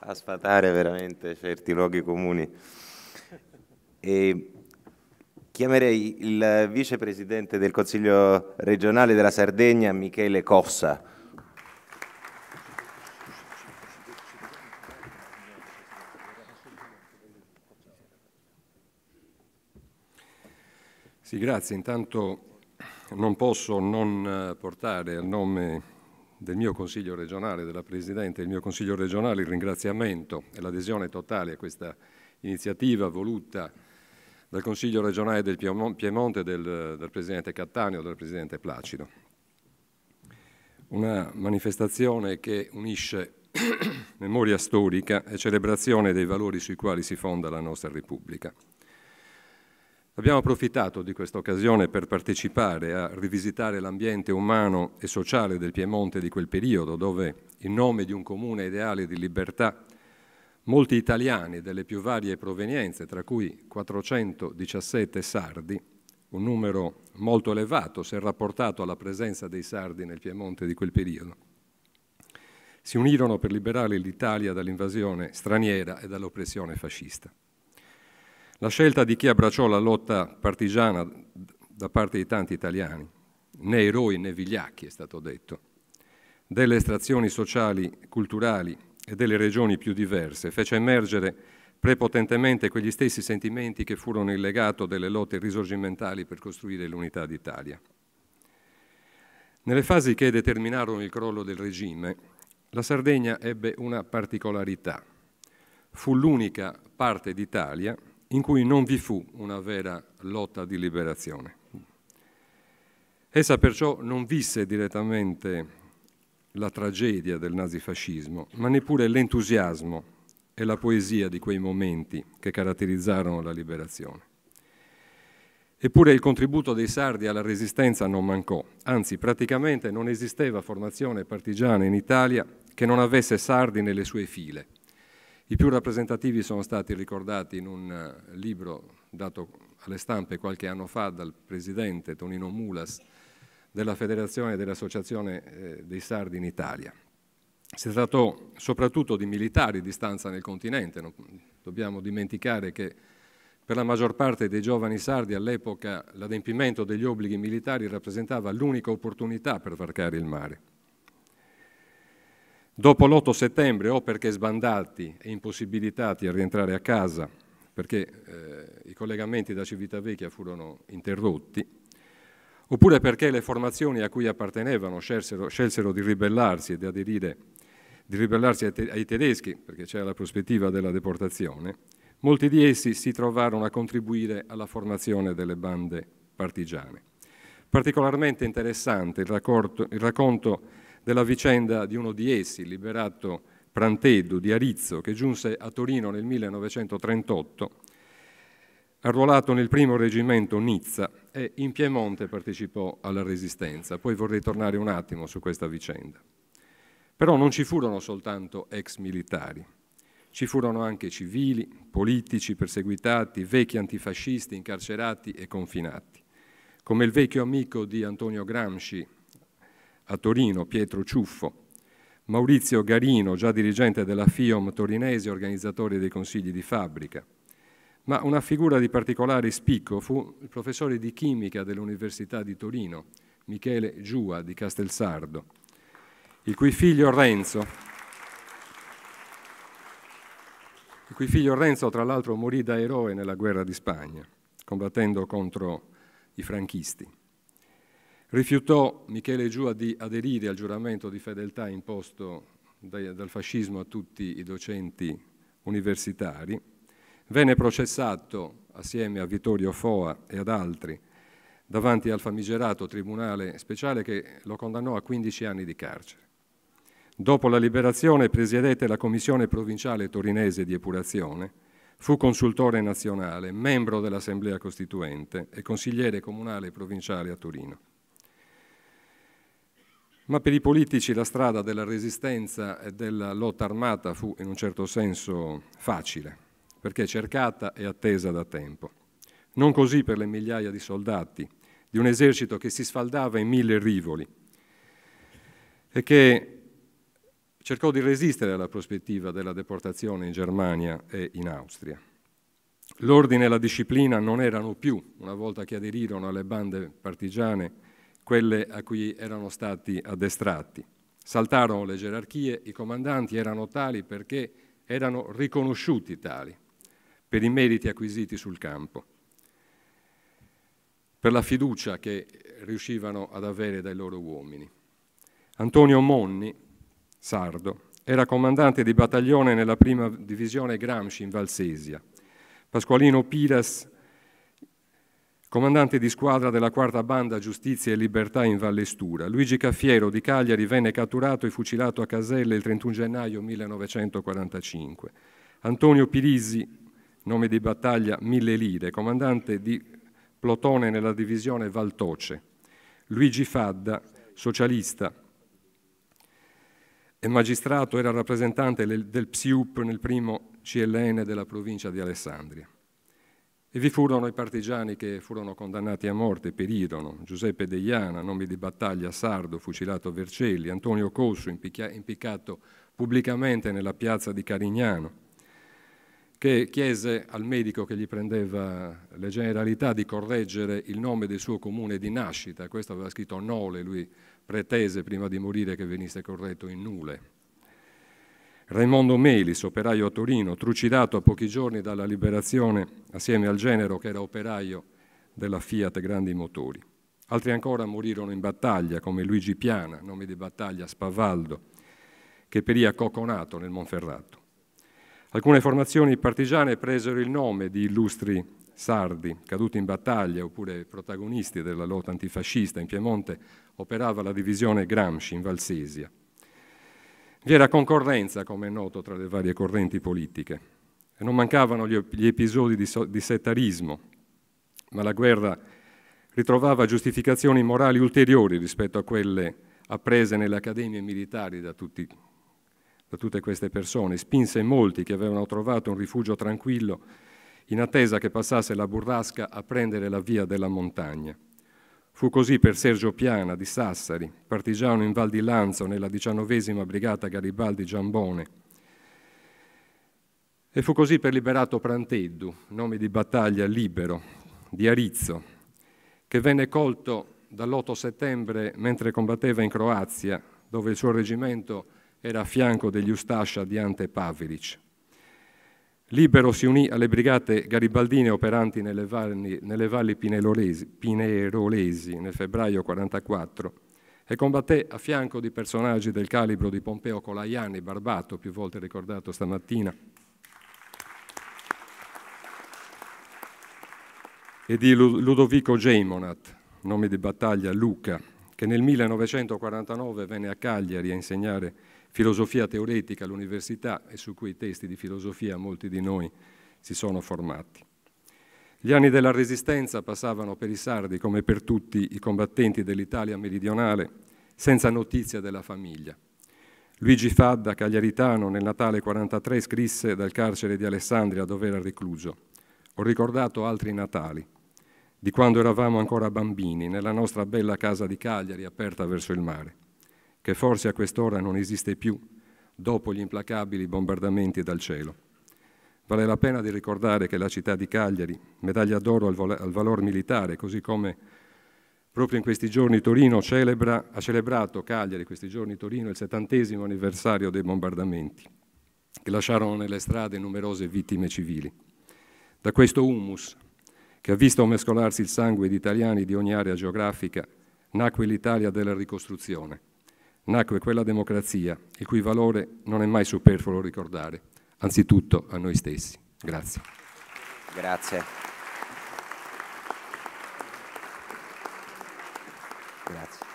a sfatare veramente certi luoghi comuni. E chiamerei il vicepresidente del Consiglio regionale della Sardegna, Michele Cossa. Sì, grazie. Intanto non posso non eh, portare a nome del mio Consiglio regionale, della Presidente e del mio Consiglio regionale il ringraziamento e l'adesione totale a questa iniziativa voluta dal Consiglio regionale del Piemonte, del, del Presidente Cattaneo e del Presidente Placido. Una manifestazione che unisce memoria storica e celebrazione dei valori sui quali si fonda la nostra Repubblica. Abbiamo approfittato di questa occasione per partecipare a rivisitare l'ambiente umano e sociale del Piemonte di quel periodo, dove, in nome di un comune ideale di libertà, molti italiani delle più varie provenienze, tra cui 417 sardi, un numero molto elevato se rapportato alla presenza dei sardi nel Piemonte di quel periodo, si unirono per liberare l'Italia dall'invasione straniera e dall'oppressione fascista. La scelta di chi abbracciò la lotta partigiana da parte di tanti italiani, né eroi né vigliacchi è stato detto, delle estrazioni sociali, culturali e delle regioni più diverse, fece emergere prepotentemente quegli stessi sentimenti che furono il legato delle lotte risorgimentali per costruire l'unità d'Italia. Nelle fasi che determinarono il crollo del regime, la Sardegna ebbe una particolarità. Fu l'unica parte d'Italia in cui non vi fu una vera lotta di liberazione. Essa perciò non visse direttamente la tragedia del nazifascismo, ma neppure l'entusiasmo e la poesia di quei momenti che caratterizzarono la liberazione. Eppure il contributo dei sardi alla resistenza non mancò, anzi praticamente non esisteva formazione partigiana in Italia che non avesse sardi nelle sue file. I più rappresentativi sono stati ricordati in un eh, libro dato alle stampe qualche anno fa dal presidente Tonino Mulas della Federazione e dell'Associazione eh, dei Sardi in Italia. Si trattò soprattutto di militari di stanza nel continente, non dobbiamo dimenticare che per la maggior parte dei giovani sardi all'epoca l'adempimento degli obblighi militari rappresentava l'unica opportunità per varcare il mare. Dopo l'8 settembre, o perché sbandati e impossibilitati a rientrare a casa, perché eh, i collegamenti da Civitavecchia furono interrotti, oppure perché le formazioni a cui appartenevano scelsero, scelsero di ribellarsi e di aderire, di ribellarsi ai, te ai tedeschi, perché c'era la prospettiva della deportazione, molti di essi si trovarono a contribuire alla formazione delle bande partigiane. Particolarmente interessante il, raccorto, il racconto della vicenda di uno di essi, Liberato Pranteddu di Arizzo, che giunse a Torino nel 1938, arruolato nel primo reggimento Nizza e in Piemonte partecipò alla Resistenza. Poi vorrei tornare un attimo su questa vicenda. Però non ci furono soltanto ex militari, ci furono anche civili, politici perseguitati, vecchi antifascisti incarcerati e confinati, come il vecchio amico di Antonio Gramsci, a Torino Pietro Ciuffo, Maurizio Garino, già dirigente della FIOM torinese, organizzatore dei consigli di fabbrica. Ma una figura di particolare spicco fu il professore di chimica dell'Università di Torino, Michele Giua di Castelsardo, il cui figlio Renzo, il cui figlio Renzo tra l'altro morì da eroe nella guerra di Spagna, combattendo contro i franchisti. Rifiutò Michele Giua di aderire al giuramento di fedeltà imposto dal fascismo a tutti i docenti universitari. Venne processato assieme a Vittorio Foa e ad altri davanti al famigerato tribunale speciale che lo condannò a 15 anni di carcere. Dopo la liberazione presiedette la Commissione provinciale torinese di epurazione, fu consultore nazionale, membro dell'Assemblea Costituente e consigliere comunale e provinciale a Torino. Ma per i politici la strada della resistenza e della lotta armata fu in un certo senso facile, perché cercata e attesa da tempo. Non così per le migliaia di soldati, di un esercito che si sfaldava in mille rivoli e che cercò di resistere alla prospettiva della deportazione in Germania e in Austria. L'ordine e la disciplina non erano più, una volta che aderirono alle bande partigiane, quelle a cui erano stati addestrati. Saltarono le gerarchie, i comandanti erano tali perché erano riconosciuti tali per i meriti acquisiti sul campo, per la fiducia che riuscivano ad avere dai loro uomini. Antonio Monni, sardo, era comandante di battaglione nella prima divisione Gramsci in Valsesia. Pasqualino Piras comandante di squadra della quarta banda Giustizia e Libertà in Vallestura. Luigi Caffiero di Cagliari venne catturato e fucilato a Caselle il 31 gennaio 1945. Antonio Pirisi, nome di battaglia Mille Lire, comandante di plotone nella divisione Valtoce. Luigi Fadda, socialista e magistrato, era rappresentante del PSIUP nel primo CLN della provincia di Alessandria. E vi furono i partigiani che furono condannati a morte, perirono. Giuseppe Deiana, nome di battaglia sardo, fucilato a Vercelli, Antonio Cosso, impiccato pubblicamente nella piazza di Carignano, che chiese al medico che gli prendeva le generalità di correggere il nome del suo comune di nascita. Questo aveva scritto Nole, lui pretese prima di morire che venisse corretto in Nule. Raimondo Melis, operaio a Torino, trucidato a pochi giorni dalla liberazione assieme al genero che era operaio della Fiat Grandi Motori. Altri ancora morirono in battaglia, come Luigi Piana, nome di battaglia Spavaldo, che perì a Coconato nel Monferrato. Alcune formazioni partigiane presero il nome di illustri sardi caduti in battaglia oppure protagonisti della lotta antifascista. In Piemonte operava la divisione Gramsci in Valsesia. Vi era concorrenza, come è noto, tra le varie correnti politiche e non mancavano gli, episodi di, settarismo, ma la guerra ritrovava giustificazioni morali ulteriori rispetto a quelle apprese nelle accademie militari da, tutti, da tutte queste persone, spinse molti che avevano trovato un rifugio tranquillo in attesa che passasse la burrasca a prendere la via della montagna. Fu così per Sergio Piana di Sassari, partigiano in Val di Lanzo nella diciannovesima brigata Garibaldi Giambone. E fu così per Liberato Pranteddu, nome di battaglia libero, di Arizzo, che venne colto dall'8 settembre mentre combatteva in Croazia, dove il suo reggimento era a fianco degli Ustascia di Ante Pavlic, Libero si unì alle brigate garibaldine operanti nelle valli, nelle valli pinerolesi nel febbraio 1944 e combatté a fianco di personaggi del calibro di Pompeo Colaiani, Barbato, più volte ricordato stamattina, e di Ludovico Geimonat, nome di battaglia Luca, che nel 1949 venne a Cagliari a insegnare filosofia teoretica all'università e su cui testi di filosofia molti di noi si sono formati. Gli anni della Resistenza passavano per i sardi, come per tutti i combattenti dell'Italia meridionale, senza notizia della famiglia. Luigi Fadda, cagliaritano, nel Natale 43 scrisse dal carcere di Alessandria dove era recluso. Ho ricordato altri Natali, di quando eravamo ancora bambini, nella nostra bella casa di Cagliari aperta verso il mare che forse a quest'ora non esiste più, dopo gli implacabili bombardamenti dal cielo. Vale la pena di ricordare che la città di Cagliari, medaglia d'oro al, al, valor militare, così come proprio in questi giorni Torino celebra, ha celebrato Cagliari, questi giorni Torino, il settantesimo anniversario dei bombardamenti, che lasciarono nelle strade numerose vittime civili. Da questo humus, che ha visto mescolarsi il sangue di italiani di ogni area geografica, nacque l'Italia della ricostruzione nacque quella democrazia il cui valore non è mai superfluo ricordare, anzitutto a noi stessi. Grazie. Grazie. Grazie.